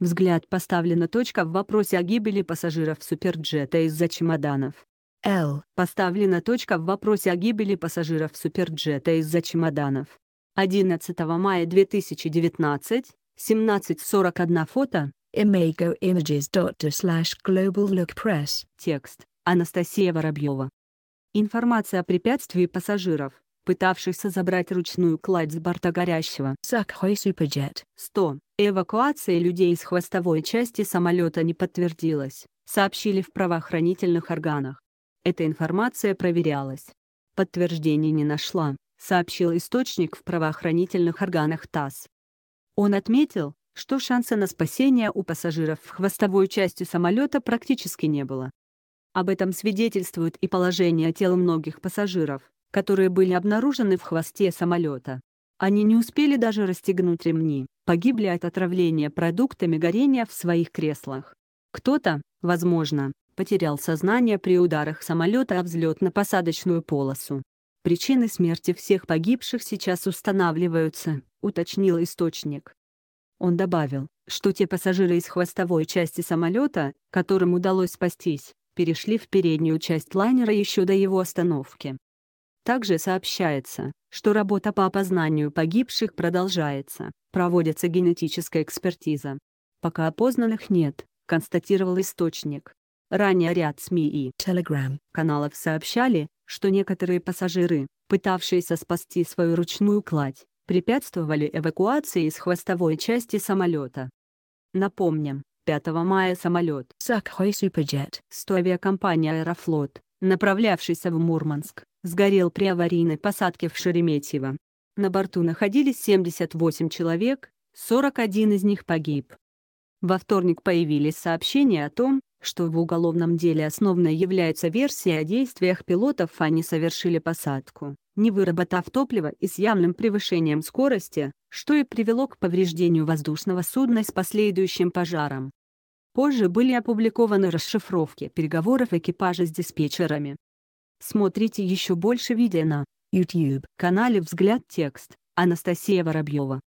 Взгляд поставлена точка в вопросе о гибели пассажиров суперджета из-за чемоданов. Л. Поставлена точка в вопросе о гибели пассажиров суперджета из-за чемоданов. 11 мая 2019, 17.41 фото. Imago globallookpress Текст. Анастасия Воробьева. Информация о препятствии пассажиров пытавшихся забрать ручную кладь с борта горящего Сакхой Суперджет. 100. Эвакуация людей из хвостовой части самолета не подтвердилась, сообщили в правоохранительных органах. Эта информация проверялась. Подтверждения не нашла, сообщил источник в правоохранительных органах ТАСС. Он отметил, что шанса на спасение у пассажиров в хвостовой части самолета практически не было. Об этом свидетельствует и положение тел многих пассажиров, которые были обнаружены в хвосте самолета. Они не успели даже расстегнуть ремни, погибли от отравления продуктами горения в своих креслах. Кто-то, возможно, потерял сознание при ударах самолета о взлетно-посадочную полосу. Причины смерти всех погибших сейчас устанавливаются, уточнил источник. Он добавил, что те пассажиры из хвостовой части самолета, которым удалось спастись, перешли в переднюю часть лайнера еще до его остановки. Также сообщается, что работа по опознанию погибших продолжается, проводится генетическая экспертиза. Пока опознанных нет, констатировал источник. Ранее ряд СМИ и Telegram каналов сообщали, что некоторые пассажиры, пытавшиеся спасти свою ручную кладь, препятствовали эвакуации из хвостовой части самолета. Напомним, 5 мая самолет Sukhoi Superjet с авиакомпания Аэрофлот направлявшийся в Мурманск, сгорел при аварийной посадке в Шереметьево. На борту находились 78 человек, 41 из них погиб. Во вторник появились сообщения о том, что в уголовном деле основной является версия о действиях пилотов они совершили посадку, не выработав топлива и с явным превышением скорости, что и привело к повреждению воздушного судна с последующим пожаром. Позже были опубликованы расшифровки переговоров экипажа с диспетчерами. Смотрите еще больше видео на YouTube-канале «Взгляд текст» Анастасия Воробьева.